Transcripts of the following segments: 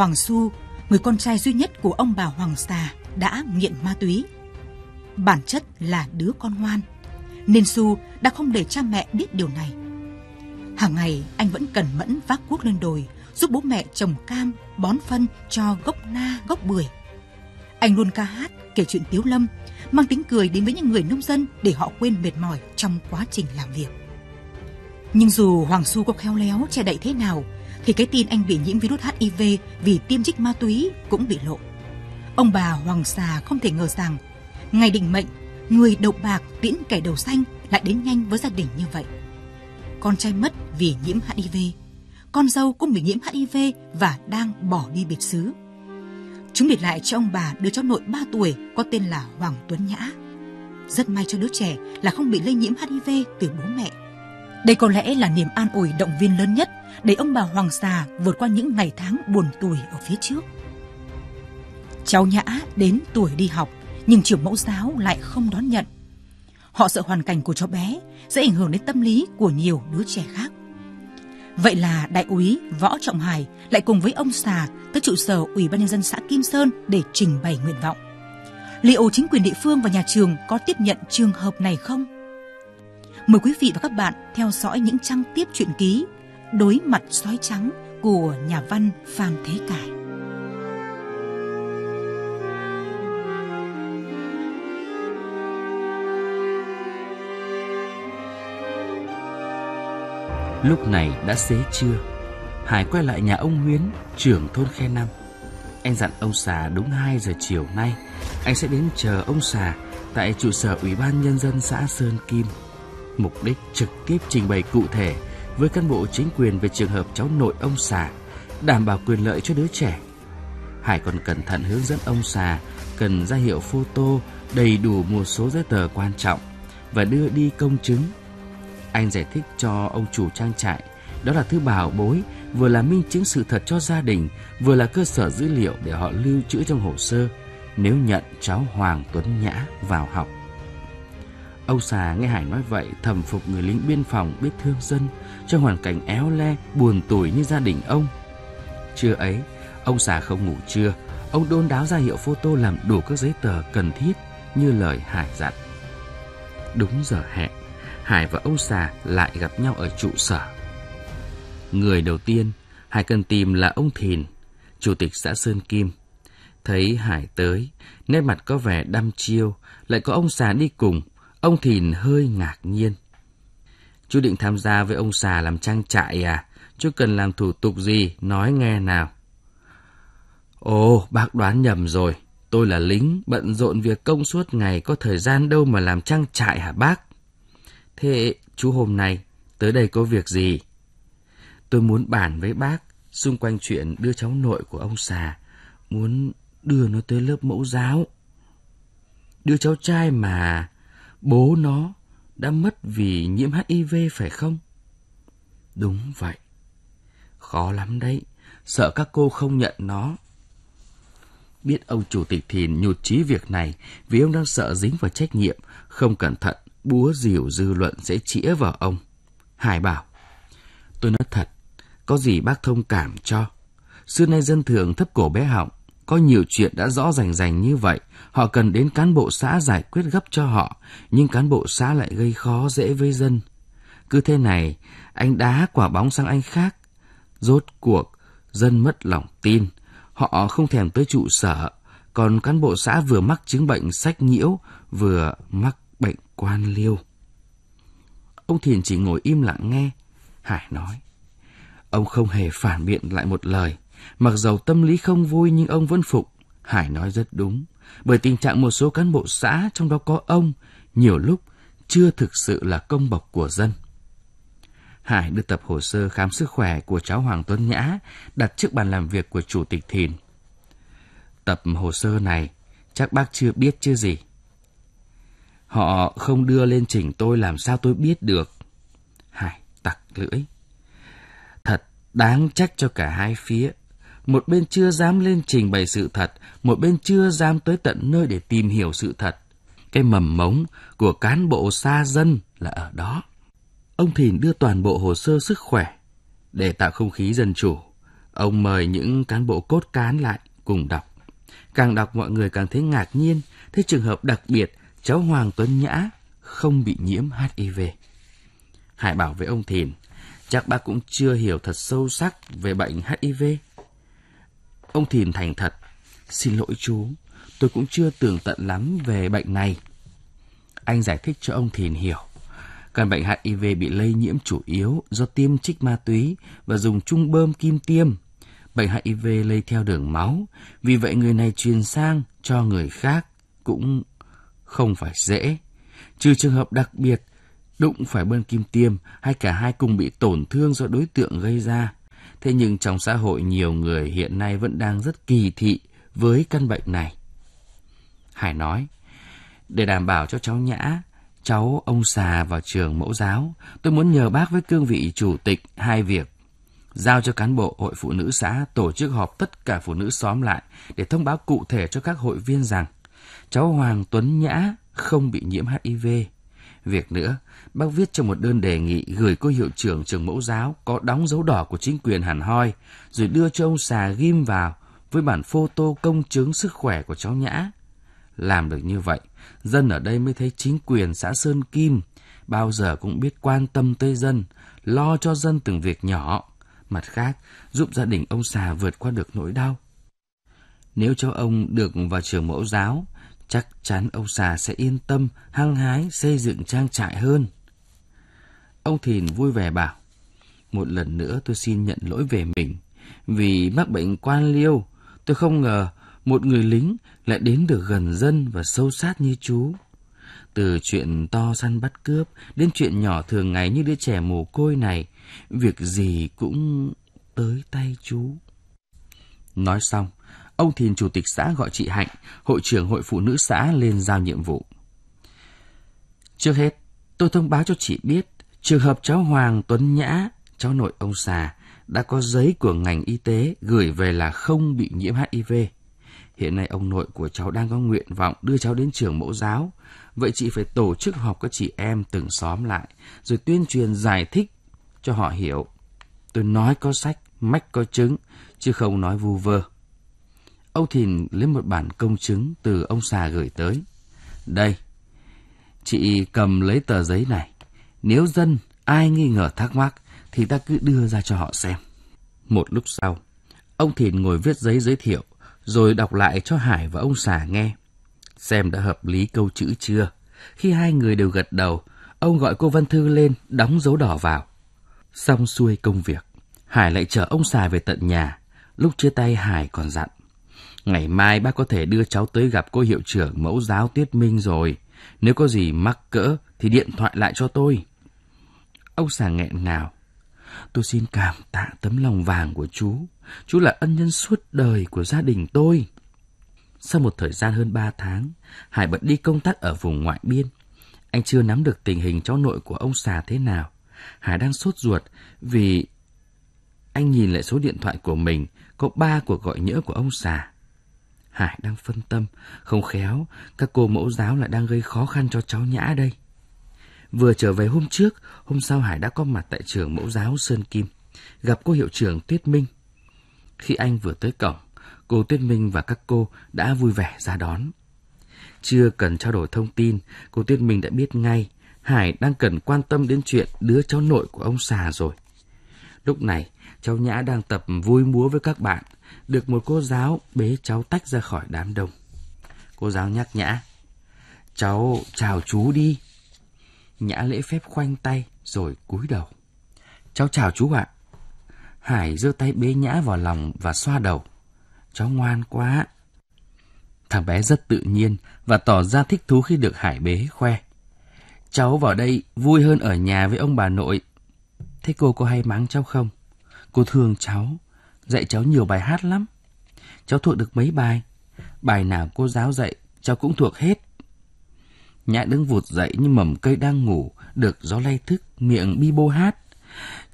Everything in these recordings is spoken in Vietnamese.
Hoàng Su, người con trai duy nhất của ông bà Hoàng Xà, đã nghiện ma túy. Bản chất là đứa con ngoan, nên Su đã không để cha mẹ biết điều này. Hàng ngày anh vẫn cần mẫn vác cuốc lên đồi, giúp bố mẹ trồng cam, bón phân cho gốc na, gốc bưởi. Anh luôn ca hát, kể chuyện tiếu lâm, mang tính cười đến với những người nông dân để họ quên mệt mỏi trong quá trình làm việc. Nhưng dù Hoàng Su có khéo léo che đậy thế nào, khi cái tin anh bị nhiễm virus HIV vì tiêm trích ma túy cũng bị lộ. Ông bà Hoàng Xà không thể ngờ rằng, ngày định mệnh, người đầu bạc tiễn kẻ đầu xanh lại đến nhanh với gia đình như vậy. Con trai mất vì nhiễm HIV, con dâu cũng bị nhiễm HIV và đang bỏ đi biệt xứ. Chúng để lại cho ông bà đứa cháu nội 3 tuổi có tên là Hoàng Tuấn Nhã. Rất may cho đứa trẻ là không bị lây nhiễm HIV từ bố mẹ. Đây có lẽ là niềm an ủi động viên lớn nhất để ông bà Hoàng Xà vượt qua những ngày tháng buồn tuổi ở phía trước. Cháu Nhã đến tuổi đi học, nhưng trường mẫu giáo lại không đón nhận. Họ sợ hoàn cảnh của cháu bé sẽ ảnh hưởng đến tâm lý của nhiều đứa trẻ khác. Vậy là đại úy Võ Trọng Hải lại cùng với ông Xà tới trụ sở Ủy ban nhân dân xã Kim Sơn để trình bày nguyện vọng. Liệu chính quyền địa phương và nhà trường có tiếp nhận trường hợp này không? Mời quý vị và các bạn theo dõi những trang tiếp truyện ký đối mặt sói trắng của nhà văn Phan Thế Cải. Lúc này đã xế trưa Hải quay lại nhà ông Nguyễn Trưởng thôn Khe Năm Anh dặn ông xà đúng 2 giờ chiều nay Anh sẽ đến chờ ông xà Tại trụ sở Ủy ban Nhân dân xã Sơn Kim Mục đích trực tiếp trình bày cụ thể với cán bộ chính quyền về trường hợp cháu nội ông xà, đảm bảo quyền lợi cho đứa trẻ. Hải còn cẩn thận hướng dẫn ông xà cần ra hiệu photo đầy đủ một số giấy tờ quan trọng và đưa đi công chứng. Anh giải thích cho ông chủ trang trại đó là thứ bảo bối vừa là minh chứng sự thật cho gia đình, vừa là cơ sở dữ liệu để họ lưu trữ trong hồ sơ nếu nhận cháu Hoàng Tuấn Nhã vào học. Ông Xà nghe Hải nói vậy thầm phục người lính biên phòng biết thương dân, trong hoàn cảnh éo le, buồn tuổi như gia đình ông. Trưa ấy, ông xà không ngủ trưa, ông đôn đáo ra hiệu photo làm đủ các giấy tờ cần thiết như lời Hải dặn. Đúng giờ hẹn, Hải và ông xà lại gặp nhau ở trụ sở. Người đầu tiên Hải cần tìm là ông Thìn, chủ tịch xã Sơn Kim. Thấy Hải tới, nét mặt có vẻ đăm chiêu, lại có ông xà đi cùng, ông Thìn hơi ngạc nhiên. Chú định tham gia với ông xà làm trang trại à? Chú cần làm thủ tục gì? Nói nghe nào. Ồ, bác đoán nhầm rồi. Tôi là lính, bận rộn việc công suốt ngày, có thời gian đâu mà làm trang trại hả bác? Thế chú hôm nay tới đây có việc gì? Tôi muốn bàn với bác xung quanh chuyện đưa cháu nội của ông xà, muốn đưa nó tới lớp mẫu giáo. Đưa cháu trai mà bố nó đã mất vì nhiễm HIV phải không? Đúng vậy. Khó lắm đấy, sợ các cô không nhận nó. Biết ông chủ tịch Thìn nhụt chí việc này vì ông đang sợ dính vào trách nhiệm, không cẩn thận, búa rìu dư luận sẽ chĩa vào ông. Hải bảo, tôi nói thật, có gì bác thông cảm cho. Xưa nay dân thường thấp cổ bé họng, có nhiều chuyện đã rõ rành rành như vậy, họ cần đến cán bộ xã giải quyết gấp cho họ, nhưng cán bộ xã lại gây khó dễ với dân. Cứ thế này, anh đá quả bóng sang anh khác. Rốt cuộc, dân mất lòng tin, họ không thèm tới trụ sở, còn cán bộ xã vừa mắc chứng bệnh sách nhiễu, vừa mắc bệnh quan liêu. Ông Thiền chỉ ngồi im lặng nghe. Hải nói. Ông không hề phản biện lại một lời. Mặc dầu tâm lý không vui nhưng ông vẫn phục. Hải nói rất đúng, bởi tình trạng một số cán bộ xã trong đó có ông nhiều lúc chưa thực sự là công bộc của dân. Hải đưa tập hồ sơ khám sức khỏe của cháu Hoàng Tuấn Nhã đặt trước bàn làm việc của chủ tịch Thìn. Tập hồ sơ này chắc bác chưa biết chứ gì. Họ không đưa lên chỉnh tôi làm sao tôi biết được. Hải tặc lưỡi. Thật đáng trách cho cả hai phía một bên chưa dám lên trình bày sự thật, một bên chưa dám tới tận nơi để tìm hiểu sự thật. Cái mầm mống của cán bộ xa dân là ở đó. Ông Thìn đưa toàn bộ hồ sơ sức khỏe để tạo không khí dân chủ. Ông mời những cán bộ cốt cán lại cùng đọc. Càng đọc mọi người càng thấy ngạc nhiên, thấy trường hợp đặc biệt cháu Hoàng Tuấn Nhã không bị nhiễm HIV. Hải bảo với ông Thìn, chắc bác cũng chưa hiểu thật sâu sắc về bệnh HIV Ông Thìn thành thật. Xin lỗi chú, tôi cũng chưa tường tận lắm về bệnh này. Anh giải thích cho ông Thìn hiểu. Căn bệnh HIV bị lây nhiễm chủ yếu do tiêm trích ma túy và dùng chung bơm kim tiêm. Bệnh HIV lây theo đường máu, vì vậy người này truyền sang cho người khác cũng không phải dễ. Trừ trường hợp đặc biệt, đụng phải bơm kim tiêm hay cả hai cùng bị tổn thương do đối tượng gây ra Thế nhưng trong xã hội nhiều người hiện nay vẫn đang rất kỳ thị với căn bệnh này. Hải nói, để đảm bảo cho cháu Nhã, cháu ông xà vào trường mẫu giáo, tôi muốn nhờ bác với cương vị chủ tịch hai việc. Giao cho cán bộ hội phụ nữ xã tổ chức họp tất cả phụ nữ xóm lại để thông báo cụ thể cho các hội viên rằng cháu Hoàng Tuấn Nhã không bị nhiễm HIV. Việc nữa, bác viết trong một đơn đề nghị gửi cô hiệu trưởng trường mẫu giáo có đóng dấu đỏ của chính quyền hẳn hoi, rồi đưa cho ông xà ghim vào với bản photo công chứng sức khỏe của cháu Nhã. Làm được như vậy, dân ở đây mới thấy chính quyền xã Sơn Kim bao giờ cũng biết quan tâm tới dân, lo cho dân từng việc nhỏ, mặt khác giúp gia đình ông xà vượt qua được nỗi đau. Nếu cháu ông được vào trường mẫu giáo, chắc chắn ông xà sẽ yên tâm, hăng hái xây dựng trang trại hơn. Ông Thìn vui vẻ bảo, một lần nữa tôi xin nhận lỗi về mình, vì mắc bệnh quan liêu, tôi không ngờ một người lính lại đến được gần dân và sâu sát như chú. Từ chuyện to săn bắt cướp đến chuyện nhỏ thường ngày như đứa trẻ mồ côi này, việc gì cũng tới tay chú. Nói xong, ông Thìn chủ tịch xã gọi chị Hạnh, hội trưởng hội phụ nữ xã lên giao nhiệm vụ. Trước hết, tôi thông báo cho chị biết Trường hợp cháu Hoàng Tuấn Nhã, cháu nội ông Xà, đã có giấy của ngành y tế gửi về là không bị nhiễm HIV. Hiện nay ông nội của cháu đang có nguyện vọng đưa cháu đến trường mẫu giáo. Vậy chị phải tổ chức họp các chị em từng xóm lại, rồi tuyên truyền giải thích cho họ hiểu. Tôi nói có sách, mách có chứng, chứ không nói vu vơ. Âu Thìn lấy một bản công chứng từ ông xà gửi tới. Đây, chị cầm lấy tờ giấy này. Nếu dân ai nghi ngờ thắc mắc thì ta cứ đưa ra cho họ xem. Một lúc sau, ông Thìn ngồi viết giấy giới thiệu rồi đọc lại cho Hải và ông Xà nghe. Xem đã hợp lý câu chữ chưa? Khi hai người đều gật đầu, ông gọi cô Văn Thư lên đóng dấu đỏ vào. Xong xuôi công việc, Hải lại chở ông Xà về tận nhà. Lúc chia tay Hải còn dặn. Ngày mai bác có thể đưa cháu tới gặp cô hiệu trưởng mẫu giáo Tuyết Minh rồi. Nếu có gì mắc cỡ thì điện thoại lại cho tôi. Ông già nghẹn ngào. Tôi xin cảm tạ tấm lòng vàng của chú. Chú là ân nhân suốt đời của gia đình tôi. Sau một thời gian hơn ba tháng, Hải bận đi công tác ở vùng ngoại biên. Anh chưa nắm được tình hình cháu nội của ông xà thế nào. Hải đang sốt ruột vì anh nhìn lại số điện thoại của mình, có ba cuộc gọi nhỡ của ông xà. Hải đang phân tâm, không khéo, các cô mẫu giáo lại đang gây khó khăn cho cháu Nhã đây. Vừa trở về hôm trước, hôm sau Hải đã có mặt tại trường mẫu giáo Sơn Kim, gặp cô hiệu trưởng Tuyết Minh. Khi anh vừa tới cổng, cô Tuyết Minh và các cô đã vui vẻ ra đón. Chưa cần trao đổi thông tin, cô Tuyết Minh đã biết ngay Hải đang cần quan tâm đến chuyện đứa cháu nội của ông xà rồi. Lúc này, cháu Nhã đang tập vui múa với các bạn, được một cô giáo bế cháu tách ra khỏi đám đông. Cô giáo nhắc Nhã, cháu chào chú đi. Nhã lễ phép khoanh tay rồi cúi đầu. Cháu chào chú ạ. Hải giơ tay bế Nhã vào lòng và xoa đầu. Cháu ngoan quá. Thằng bé rất tự nhiên và tỏ ra thích thú khi được Hải bế khoe. Cháu vào đây vui hơn ở nhà với ông bà nội. Thế cô có hay mắng cháu không? Cô thương cháu, dạy cháu nhiều bài hát lắm. Cháu thuộc được mấy bài. Bài nào cô giáo dạy, cháu cũng thuộc hết. Nhã đứng vụt dậy như mầm cây đang ngủ, được gió lay thức, miệng bi bô hát.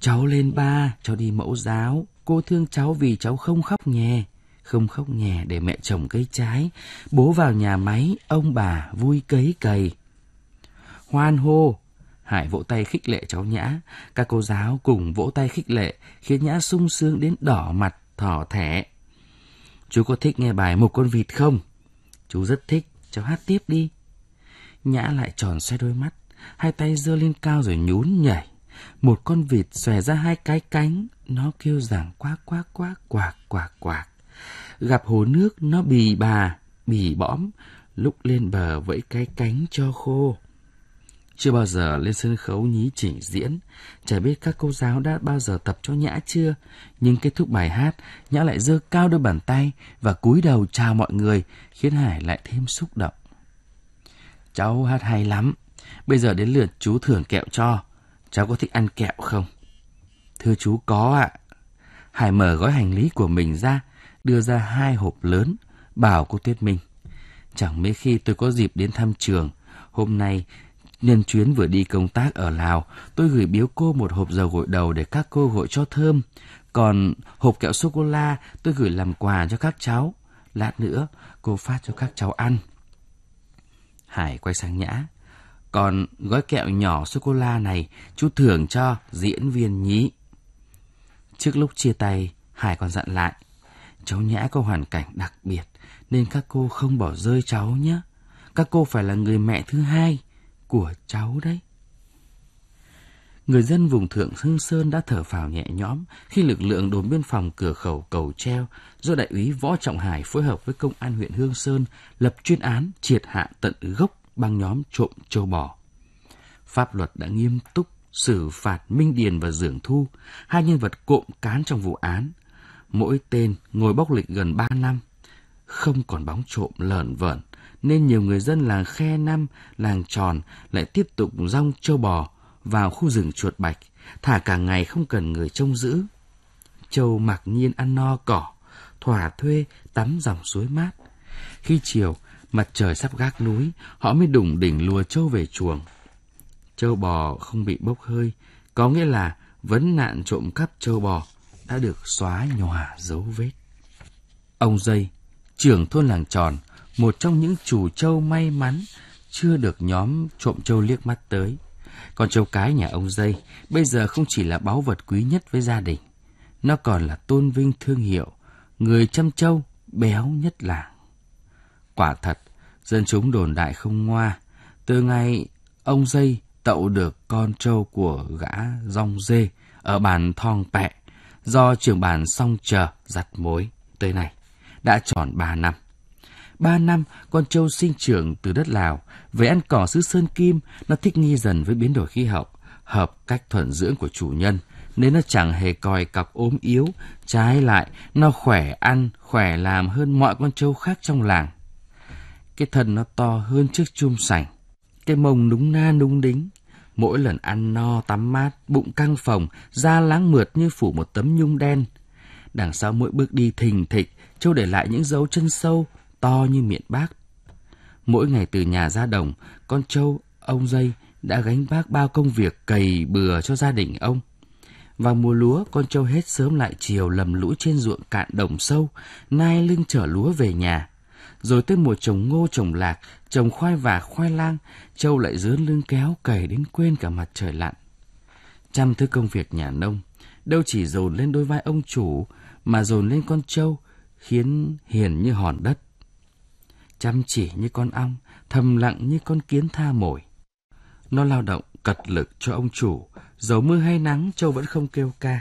Cháu lên ba, cháu đi mẫu giáo, cô thương cháu vì cháu không khóc nhè. Không khóc nhè để mẹ trồng cây trái, bố vào nhà máy, ông bà vui cấy cày. Hoan hô, Hải vỗ tay khích lệ cháu Nhã, các cô giáo cùng vỗ tay khích lệ, khiến Nhã sung sướng đến đỏ mặt, thỏ thẻ. Chú có thích nghe bài Một con vịt không? Chú rất thích, cháu hát tiếp đi. Nhã lại tròn xoay đôi mắt, hai tay giơ lên cao rồi nhún nhảy. Một con vịt xòe ra hai cái cánh, nó kêu rằng quác quác quác quạc quạc quạc. Gặp hồ nước nó bì bà, bì bõm, lúc lên bờ vẫy cái cánh cho khô. Chưa bao giờ lên sân khấu nhí chỉnh diễn, chả biết các cô giáo đã bao giờ tập cho Nhã chưa, nhưng kết thúc bài hát, Nhã lại giơ cao đôi bàn tay và cúi đầu chào mọi người, khiến Hải lại thêm xúc động. Cháu hát hay lắm. Bây giờ đến lượt chú thưởng kẹo cho. Cháu có thích ăn kẹo không? Thưa chú có ạ. Hải mở gói hành lý của mình ra, đưa ra hai hộp lớn, bảo cô Tuyết Minh. Chẳng mấy khi tôi có dịp đến thăm trường. Hôm nay, nhân chuyến vừa đi công tác ở Lào, tôi gửi biếu cô một hộp dầu gội đầu để các cô gội cho thơm. Còn hộp kẹo sô-cô-la tôi gửi làm quà cho các cháu. Lát nữa, cô phát cho các cháu ăn. Hải quay sang Nhã. Còn gói kẹo nhỏ sô-cô-la này chú thưởng cho diễn viên nhí. Trước lúc chia tay, Hải còn dặn lại. Cháu Nhã có hoàn cảnh đặc biệt nên các cô không bỏ rơi cháu nhé. Các cô phải là người mẹ thứ hai của cháu đấy người dân vùng thượng Hưng Sơn đã thở phào nhẹ nhõm khi lực lượng đồn biên phòng cửa khẩu cầu treo do đại úy Võ Trọng Hải phối hợp với công an huyện Hương Sơn lập chuyên án triệt hạ tận gốc băng nhóm trộm châu bò. Pháp luật đã nghiêm túc xử phạt Minh Điền và Dường Thu, hai nhân vật cộm cán trong vụ án. Mỗi tên ngồi bóc lịch gần ba năm, không còn bóng trộm lởn vởn, nên nhiều người dân làng Khe Năm, làng Tròn lại tiếp tục rong châu bò vào khu rừng chuột bạch, thả cả ngày không cần người trông giữ. Châu mặc nhiên ăn no cỏ, thỏa thuê tắm dòng suối mát. Khi chiều, mặt trời sắp gác núi, họ mới đủng đỉnh lùa Châu về chuồng. Châu bò không bị bốc hơi, có nghĩa là vấn nạn trộm cắp châu bò đã được xóa nhòa dấu vết. Ông Dây, trưởng thôn làng tròn, một trong những chủ châu may mắn chưa được nhóm trộm châu liếc mắt tới. Con trâu cái nhà ông Dây bây giờ không chỉ là báu vật quý nhất với gia đình, nó còn là tôn vinh thương hiệu, người chăm trâu béo nhất làng. Quả thật, dân chúng đồn đại không ngoa, từ ngày ông Dây tậu được con trâu của gã rong dê ở bản thong pẹ do trưởng bản song chờ giặt mối tới này đã tròn ba năm. Ba năm, con trâu sinh trưởng từ đất Lào, về ăn cỏ xứ Sơn Kim, nó thích nghi dần với biến đổi khí hậu, hợp cách thuận dưỡng của chủ nhân, nên nó chẳng hề còi cọc ốm yếu, trái lại, nó khỏe ăn, khỏe làm hơn mọi con trâu khác trong làng. Cái thân nó to hơn chiếc chum sành, cái mông núng na núng đính, mỗi lần ăn no tắm mát, bụng căng phồng, da láng mượt như phủ một tấm nhung đen. Đằng sau mỗi bước đi thình thịch, trâu để lại những dấu chân sâu, to như miệng bác. Mỗi ngày từ nhà ra đồng, con trâu, ông dây đã gánh bác bao công việc cày bừa cho gia đình ông. Vào mùa lúa, con trâu hết sớm lại chiều lầm lũ trên ruộng cạn đồng sâu, nai lưng chở lúa về nhà. Rồi tới mùa trồng ngô trồng lạc, trồng khoai và khoai lang, trâu lại dướn lưng kéo cày đến quên cả mặt trời lặn. Trăm thứ công việc nhà nông, đâu chỉ dồn lên đôi vai ông chủ, mà dồn lên con trâu, khiến hiền như hòn đất chăm chỉ như con ong, thầm lặng như con kiến tha mồi. Nó lao động cật lực cho ông chủ, dầu mưa hay nắng châu vẫn không kêu ca.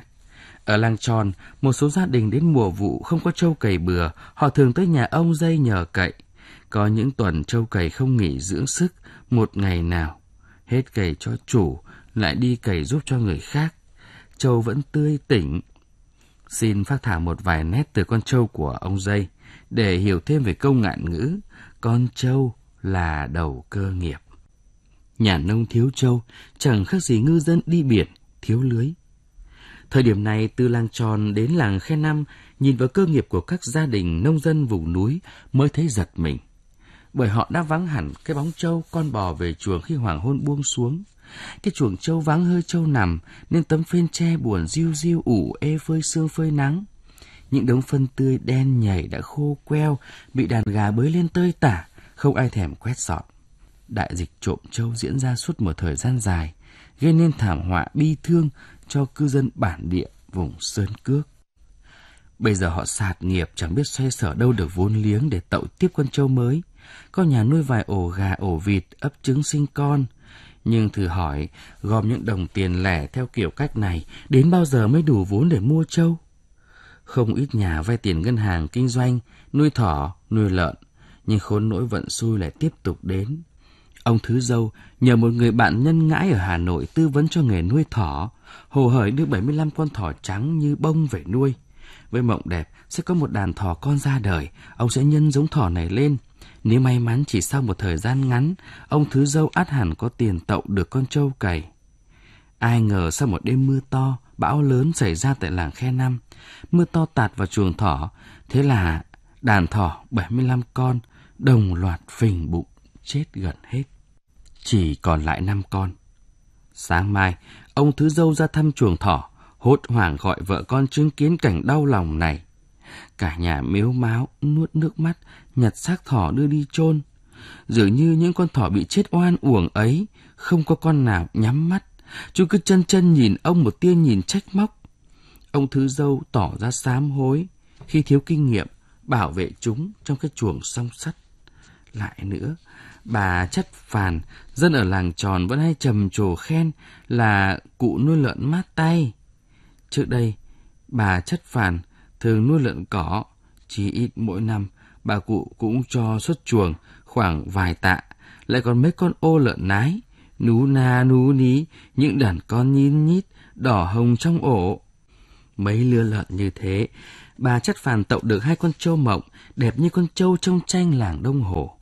Ở làng tròn, một số gia đình đến mùa vụ không có trâu cày bừa, họ thường tới nhà ông dây nhờ cậy. Có những tuần trâu cày không nghỉ dưỡng sức một ngày nào. Hết cày cho chủ, lại đi cày giúp cho người khác. Trâu vẫn tươi tỉnh. Xin phát thả một vài nét từ con trâu của ông dây để hiểu thêm về câu ngạn ngữ con trâu là đầu cơ nghiệp. Nhà nông thiếu trâu chẳng khác gì ngư dân đi biển thiếu lưới. Thời điểm này từ làng tròn đến làng khe năm nhìn vào cơ nghiệp của các gia đình nông dân vùng núi mới thấy giật mình. Bởi họ đã vắng hẳn cái bóng trâu con bò về chuồng khi hoàng hôn buông xuống. Cái chuồng trâu vắng hơi trâu nằm nên tấm phên tre buồn riu riu ủ ê phơi sương phơi nắng những đống phân tươi đen nhảy đã khô queo, bị đàn gà bới lên tơi tả, không ai thèm quét dọn. Đại dịch trộm châu diễn ra suốt một thời gian dài, gây nên thảm họa bi thương cho cư dân bản địa vùng Sơn Cước. Bây giờ họ sạt nghiệp chẳng biết xoay sở đâu được vốn liếng để tậu tiếp con châu mới. Có nhà nuôi vài ổ gà ổ vịt ấp trứng sinh con. Nhưng thử hỏi, gom những đồng tiền lẻ theo kiểu cách này đến bao giờ mới đủ vốn để mua châu không ít nhà vay tiền ngân hàng kinh doanh, nuôi thỏ, nuôi lợn, nhưng khốn nỗi vận xui lại tiếp tục đến. Ông Thứ Dâu nhờ một người bạn nhân ngãi ở Hà Nội tư vấn cho nghề nuôi thỏ, hồ hởi đưa 75 con thỏ trắng như bông về nuôi. Với mộng đẹp sẽ có một đàn thỏ con ra đời, ông sẽ nhân giống thỏ này lên. Nếu may mắn chỉ sau một thời gian ngắn, ông Thứ Dâu át hẳn có tiền tậu được con trâu cày. Ai ngờ sau một đêm mưa to, bão lớn xảy ra tại làng Khe Năm, mưa to tạt vào chuồng thỏ, thế là đàn thỏ 75 con đồng loạt phình bụng chết gần hết. Chỉ còn lại 5 con. Sáng mai, ông Thứ Dâu ra thăm chuồng thỏ, hốt hoảng gọi vợ con chứng kiến cảnh đau lòng này. Cả nhà miếu máu, nuốt nước mắt, nhặt xác thỏ đưa đi chôn Dường như những con thỏ bị chết oan uổng ấy, không có con nào nhắm mắt Chú cứ chân chân nhìn ông một tia nhìn trách móc. Ông thứ dâu tỏ ra sám hối khi thiếu kinh nghiệm bảo vệ chúng trong cái chuồng song sắt. Lại nữa, bà chất phàn, dân ở làng tròn vẫn hay trầm trồ khen là cụ nuôi lợn mát tay. Trước đây, bà chất phàn thường nuôi lợn cỏ, chỉ ít mỗi năm bà cụ cũng cho xuất chuồng khoảng vài tạ, lại còn mấy con ô lợn nái nú na nú ní, những đàn con nhín nhít, đỏ hồng trong ổ. Mấy lừa lợn như thế, bà chắc phàn tậu được hai con trâu mộng, đẹp như con trâu trong tranh làng Đông Hồ.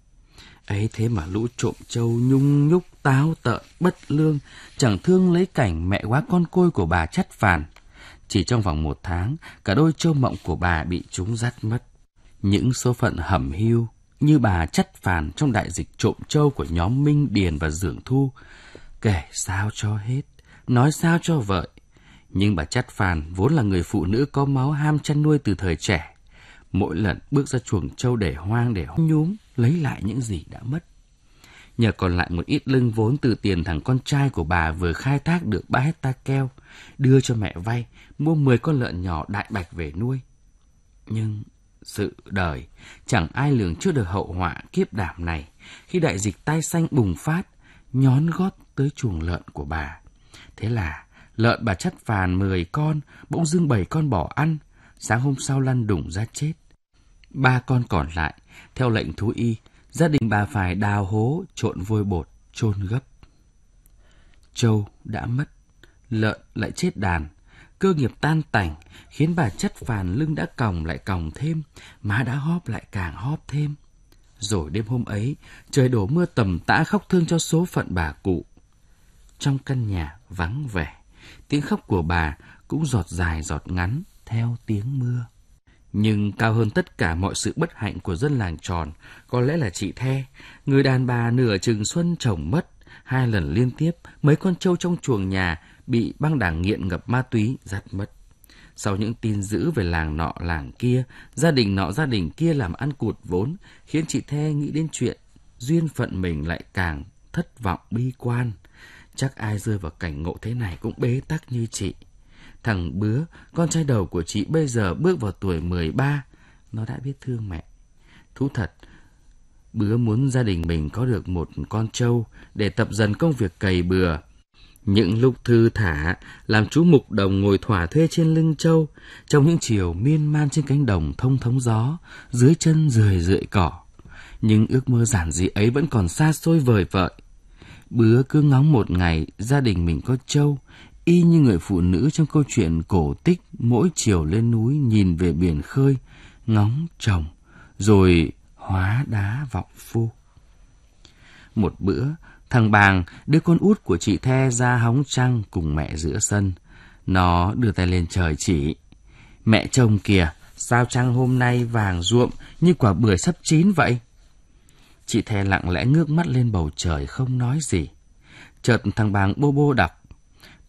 Ấy thế mà lũ trộm trâu nhung nhúc, táo tợn, bất lương, chẳng thương lấy cảnh mẹ quá con côi của bà chắt phàn. Chỉ trong vòng một tháng, cả đôi trâu mộng của bà bị chúng dắt mất. Những số phận hẩm hiu, như bà chất phàn trong đại dịch trộm trâu của nhóm Minh Điền và Dường Thu. Kể sao cho hết, nói sao cho vợi. Nhưng bà chất phàn vốn là người phụ nữ có máu ham chăn nuôi từ thời trẻ. Mỗi lần bước ra chuồng trâu để hoang để nhúm, lấy lại những gì đã mất. Nhờ còn lại một ít lưng vốn từ tiền thằng con trai của bà vừa khai thác được 3 hecta keo, đưa cho mẹ vay, mua 10 con lợn nhỏ đại bạch về nuôi. Nhưng sự đời, chẳng ai lường trước được hậu họa kiếp đảm này khi đại dịch tai xanh bùng phát, nhón gót tới chuồng lợn của bà. Thế là lợn bà chất phàn 10 con, bỗng dưng 7 con bỏ ăn, sáng hôm sau lăn đủng ra chết. Ba con còn lại, theo lệnh thú y, gia đình bà phải đào hố trộn vôi bột, chôn gấp. Châu đã mất, lợn lại chết đàn, Cơ nghiệp tan tành khiến bà chất phàn lưng đã còng lại còng thêm, má đã hóp lại càng hóp thêm. Rồi đêm hôm ấy, trời đổ mưa tầm tã khóc thương cho số phận bà cụ. Trong căn nhà vắng vẻ, tiếng khóc của bà cũng giọt dài giọt ngắn theo tiếng mưa. Nhưng cao hơn tất cả mọi sự bất hạnh của dân làng tròn, có lẽ là chị The, người đàn bà nửa chừng xuân chồng mất, hai lần liên tiếp mấy con trâu trong chuồng nhà bị băng đảng nghiện ngập ma túy dắt mất. Sau những tin dữ về làng nọ làng kia, gia đình nọ gia đình kia làm ăn cụt vốn, khiến chị The nghĩ đến chuyện duyên phận mình lại càng thất vọng bi quan. Chắc ai rơi vào cảnh ngộ thế này cũng bế tắc như chị. Thằng Bứa, con trai đầu của chị bây giờ bước vào tuổi 13, nó đã biết thương mẹ. Thú thật, Bứa muốn gia đình mình có được một con trâu để tập dần công việc cày bừa, những lúc thư thả, làm chú Mục Đồng ngồi thỏa thuê trên lưng trâu, trong những chiều miên man trên cánh đồng thông thóng gió, dưới chân rười rượi cỏ. Nhưng ước mơ giản dị ấy vẫn còn xa xôi vời vợi. Bữa cứ ngóng một ngày, gia đình mình có trâu, y như người phụ nữ trong câu chuyện cổ tích mỗi chiều lên núi nhìn về biển khơi, ngóng chồng rồi hóa đá vọng phu. Một bữa, Thằng Bàng đưa con út của chị The ra hóng trăng cùng mẹ giữa sân. Nó đưa tay lên trời chỉ. Mẹ chồng kìa, sao trăng hôm nay vàng ruộm như quả bưởi sắp chín vậy? Chị The lặng lẽ ngước mắt lên bầu trời không nói gì. Chợt thằng Bàng bô bô đọc.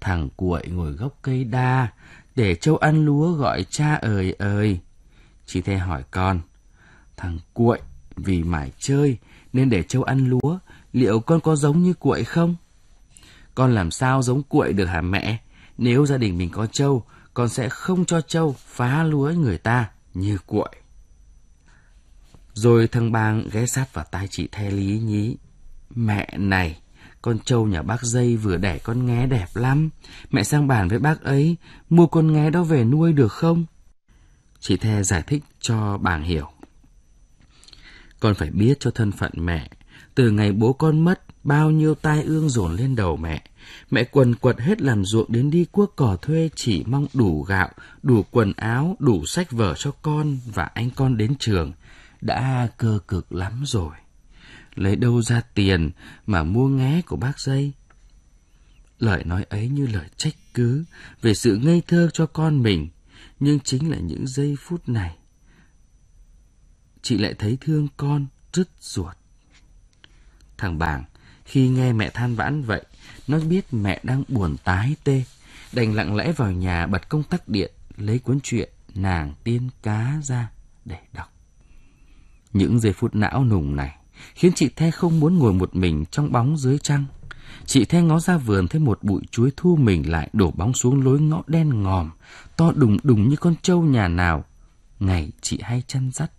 Thằng cuội ngồi gốc cây đa, để châu ăn lúa gọi cha ơi ơi. Chị The hỏi con. Thằng cuội vì mải chơi nên để châu ăn lúa liệu con có giống như cuội không? Con làm sao giống cuội được hả mẹ? Nếu gia đình mình có trâu, con sẽ không cho trâu phá lúa người ta như cuội. Rồi thằng bang ghé sát vào tai chị The lý nhí. Mẹ này, con trâu nhà bác dây vừa đẻ con nghe đẹp lắm. Mẹ sang bàn với bác ấy, mua con nghe đó về nuôi được không? Chị The giải thích cho bàng hiểu. Con phải biết cho thân phận mẹ, từ ngày bố con mất, bao nhiêu tai ương dồn lên đầu mẹ. Mẹ quần quật hết làm ruộng đến đi cuốc cỏ thuê chỉ mong đủ gạo, đủ quần áo, đủ sách vở cho con và anh con đến trường. Đã cơ cực lắm rồi. Lấy đâu ra tiền mà mua ngé của bác dây? Lời nói ấy như lời trách cứ về sự ngây thơ cho con mình. Nhưng chính là những giây phút này. Chị lại thấy thương con, rứt ruột. Thằng Bàng, khi nghe mẹ than vãn vậy, nó biết mẹ đang buồn tái tê, đành lặng lẽ vào nhà bật công tắc điện, lấy cuốn truyện Nàng Tiên Cá ra để đọc. Những giây phút não nùng này khiến chị The không muốn ngồi một mình trong bóng dưới trăng. Chị The ngó ra vườn thấy một bụi chuối thu mình lại đổ bóng xuống lối ngõ đen ngòm, to đùng đùng như con trâu nhà nào. Ngày chị hay chăn dắt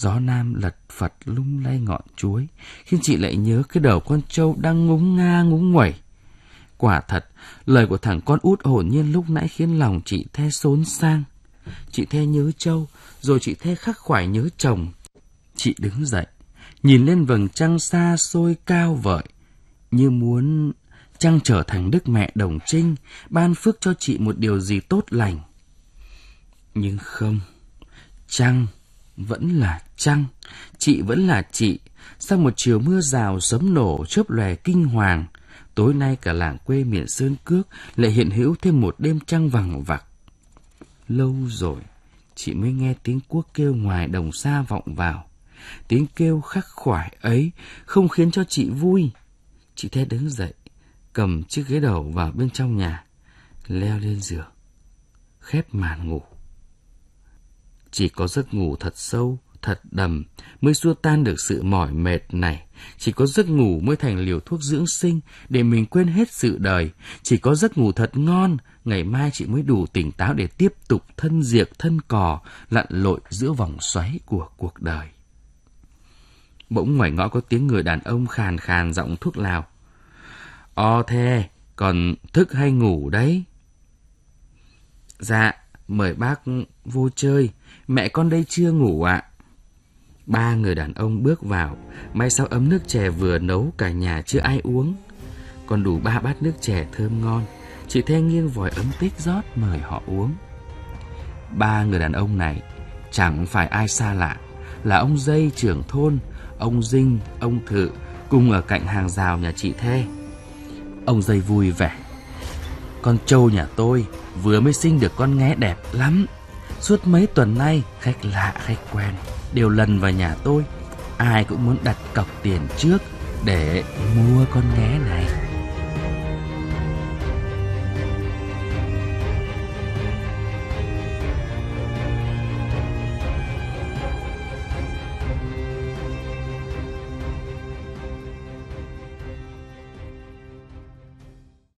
Gió nam lật phật lung lay ngọn chuối, khiến chị lại nhớ cái đầu con trâu đang ngúng nga ngúng nguẩy. Quả thật, lời của thằng con út hồn nhiên lúc nãy khiến lòng chị the xốn sang. Chị the nhớ trâu, rồi chị the khắc khoải nhớ chồng. Chị đứng dậy, nhìn lên vầng trăng xa xôi cao vợi, như muốn trăng trở thành đức mẹ đồng trinh, ban phước cho chị một điều gì tốt lành. Nhưng không, trăng vẫn là trăng, chị vẫn là chị. Sau một chiều mưa rào sấm nổ chớp lòe kinh hoàng, tối nay cả làng quê miền Sơn Cước lại hiện hữu thêm một đêm trăng vàng vặc. Lâu rồi, chị mới nghe tiếng cuốc kêu ngoài đồng xa vọng vào. Tiếng kêu khắc khoải ấy không khiến cho chị vui. Chị thét đứng dậy, cầm chiếc ghế đầu vào bên trong nhà, leo lên giường, khép màn ngủ. Chỉ có giấc ngủ thật sâu, thật đầm mới xua tan được sự mỏi mệt này. Chỉ có giấc ngủ mới thành liều thuốc dưỡng sinh để mình quên hết sự đời. Chỉ có giấc ngủ thật ngon, ngày mai chị mới đủ tỉnh táo để tiếp tục thân diệt thân cò, lặn lội giữa vòng xoáy của cuộc đời. Bỗng ngoài ngõ có tiếng người đàn ông khàn khàn giọng thuốc lào. O the còn thức hay ngủ đấy? Dạ, mời bác vô chơi mẹ con đây chưa ngủ ạ. Ba người đàn ông bước vào, may sao ấm nước chè vừa nấu cả nhà chưa ai uống. Còn đủ ba bát nước chè thơm ngon, chị The nghiêng vòi ấm tích rót mời họ uống. Ba người đàn ông này chẳng phải ai xa lạ, là ông Dây trưởng thôn, ông Dinh, ông Thự cùng ở cạnh hàng rào nhà chị The. Ông Dây vui vẻ. Con trâu nhà tôi vừa mới sinh được con ngé đẹp lắm Suốt mấy tuần nay, khách lạ khách quen đều lần vào nhà tôi. Ai cũng muốn đặt cọc tiền trước để mua con nghé này.